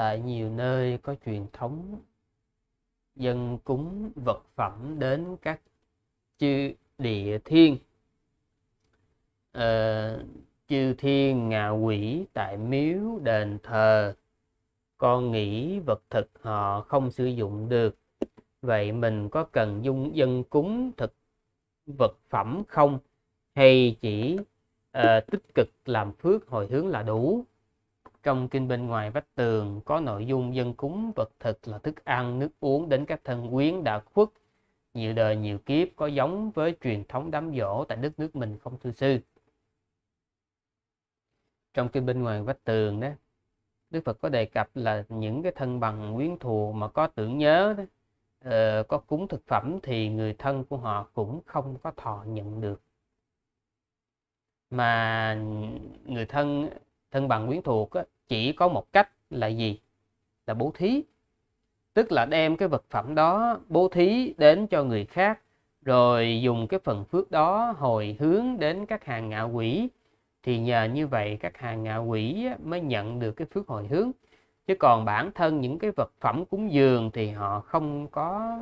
tại nhiều nơi có truyền thống dân cúng vật phẩm đến các chư địa thiên uh, chư thiên ngạ quỷ tại miếu đền thờ con nghĩ vật thực họ không sử dụng được vậy mình có cần dung dân cúng thực vật phẩm không hay chỉ uh, tích cực làm phước hồi hướng là đủ trong kinh bên ngoài vách tường có nội dung dân cúng vật thực là thức ăn, nước uống đến các thân quyến đã khuất nhiều đời nhiều kiếp có giống với truyền thống đám dỗ tại đất nước mình không thưa sư trong kinh bên ngoài vách tường đó Đức Phật có đề cập là những cái thân bằng quyến thuộc mà có tưởng nhớ đó, uh, có cúng thực phẩm thì người thân của họ cũng không có thọ nhận được mà người thân thân bằng quyến thuộc chỉ có một cách là gì là bố thí tức là đem cái vật phẩm đó bố thí đến cho người khác rồi dùng cái phần phước đó hồi hướng đến các hàng ngạ quỷ thì nhờ như vậy các hàng ngạ quỷ mới nhận được cái phước hồi hướng chứ còn bản thân những cái vật phẩm cúng dường thì họ không có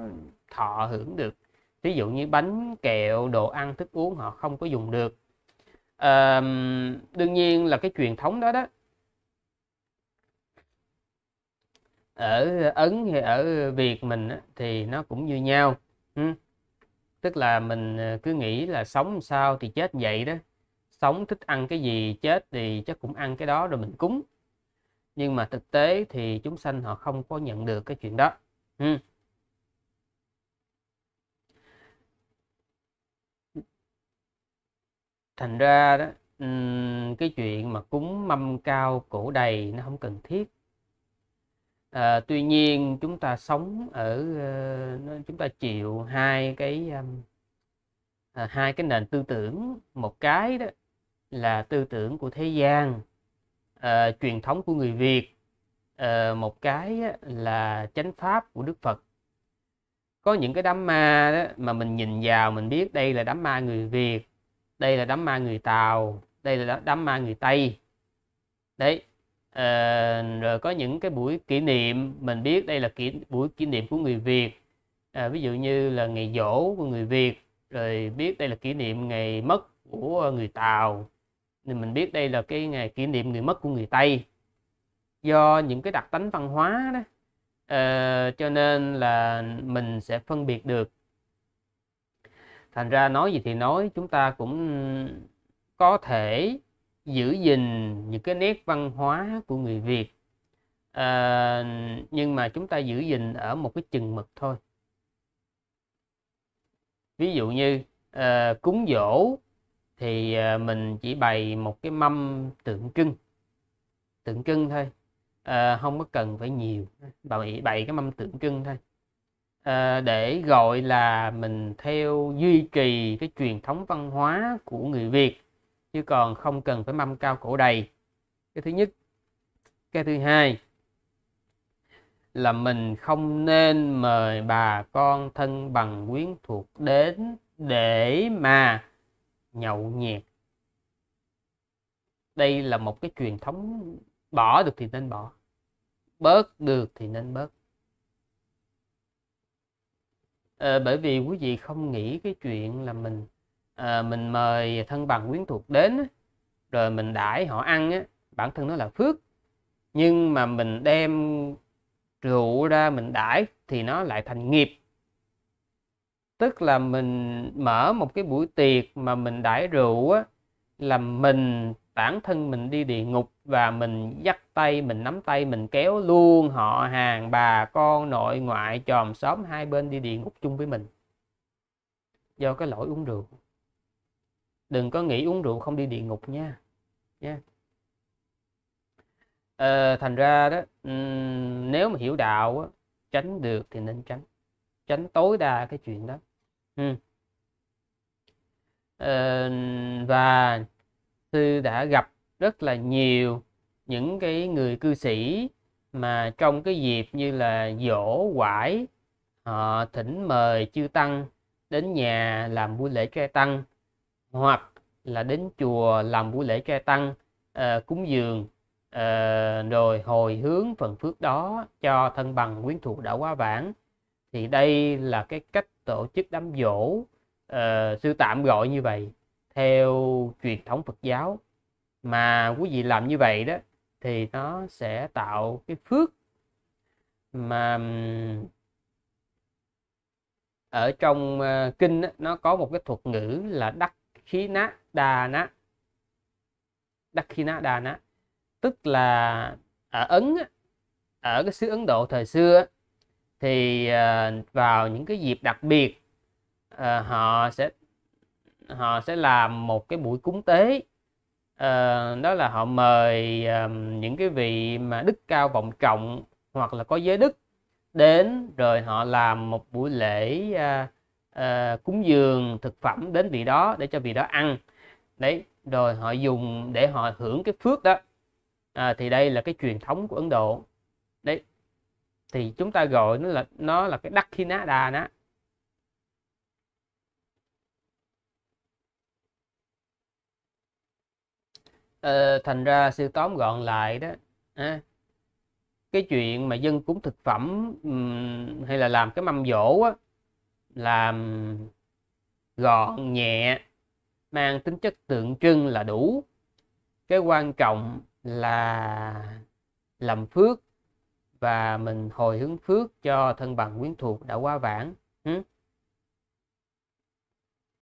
thọ hưởng được ví dụ như bánh kẹo đồ ăn thức uống họ không có dùng được à, đương nhiên là cái truyền thống đó đó ở ấn hay ở việt mình thì nó cũng như nhau ừ. tức là mình ờ, cứ nghĩ là sống sao thì chết vậy đó sống thích ăn cái gì chết thì chắc cũng ăn cái đó rồi mình cúng nhưng mà thực tế thì chúng sanh họ không có nhận được cái chuyện đó ừ. thành ra đó cái chuyện mà cúng mâm cao cổ đầy nó không cần thiết à, tuy nhiên chúng ta sống ở ờ, chúng ta chịu hai cái à, hai cái nền tư tưởng một cái đó là tư tưởng của thế gian à, truyền thống của người việt à, một cái là chánh pháp của đức phật có những cái đám ma đó mà mình nhìn vào mình biết đây là đám ma người việt đây là đám ma người tàu đây là đám ma người tây đấy à, rồi có những cái buổi kỷ niệm mình biết đây là kỷ, buổi kỷ niệm của người việt à, ví dụ như là ngày dỗ của người việt rồi biết đây là kỷ niệm ngày mất của người tàu nên mình biết đây là cái ngày kỷ niệm người mất của người tây do những cái đặc tính văn hóa đó uh, cho nên là mình sẽ phân biệt được thành ra nói gì thì nói chúng ta cũng có thể giữ gìn những cái nét văn hóa của người Việt à, nhưng mà chúng ta giữ gìn ở một cái chừng mực thôi ví dụ như à, cúng dỗ thì à, mình chỉ bày một cái mâm tượng trưng tượng trưng thôi à, không có cần phải nhiều bày bày cái mâm tượng trưng thôi Ờ, để gọi là mình theo duy trì cái truyền thống văn hóa của người Việt chứ còn không cần phải mâm cao cổ đầy cái thứ nhất cái thứ hai là mình không nên mời bà con thân bằng quyến thuộc đến để mà nhậu nhẹt đây là một cái truyền thống bỏ được thì nên bỏ bớt được thì nên bớt à, bởi vì quý vị không nghĩ cái chuyện là mình à, mình mời thân bằng quyến thuộc đến rồi mình đãi họ ăn á, bản thân nó là phước nhưng mà mình đem rượu ra mình đãi thì nó lại thành nghiệp tức là mình mở một cái buổi tiệc mà mình đãi rượu á là mình bản thân mình đi địa ngục và mình dắt tay mình nắm tay mình kéo luôn họ hàng bà con nội ngoại chòm xóm hai bên đi địa ngục chung với mình do cái lỗi uống rượu đừng có nghĩ uống rượu không đi địa ngục nha nha à, thành ra đó nếu mà hiểu đạo á, tránh được thì nên tránh tránh tối đa cái chuyện đó ừ. à, và sư đã gặp rất là nhiều những cái người cư sĩ mà trong cái dịp như là dỗ quải họ thỉnh mời chư tăng đến nhà làm buổi lễ tre tăng hoặc là đến chùa làm buổi lễ tre tăng uh, cúng dường uh, rồi hồi hướng phần phước đó cho thân bằng quyến thuộc đã quá vãng thì đây là cái cách tổ chức đám dỗ uh, ờ, sư tạm gọi như vậy theo truyền thống Phật giáo mà quý vị làm như vậy đó thì nó sẽ tạo cái phước mà ở trong ờ, kinh nó có một cái thuật ngữ là đắc khí ná đà ná đắc khí ná đà ná tức là ở ấn ở cái xứ ấn độ thời xưa thì ờ, vào những cái dịp đặc biệt ờ, họ sẽ họ sẽ làm một cái buổi cúng tế à, đó là họ mời um, những cái vị mà đức cao vọng trọng hoặc là có giới đức đến rồi họ làm một buổi lễ uh, uh, cúng dường thực phẩm đến vị đó để cho vị đó ăn đấy rồi họ dùng để họ hưởng cái phước đó à, thì đây là cái truyền thống của Ấn Độ đấy thì chúng ta gọi nó là nó là cái đắc khi ná đà ná Ờ, thành ra sư tóm gọn lại đó à, cái chuyện mà dân cúng thực phẩm um, hay là làm cái mâm dỗ á làm gọn nhẹ mang tính chất tượng trưng là đủ cái quan trọng là làm phước và mình hồi hướng phước cho thân bằng quyến thuộc đã quá vãng ừ?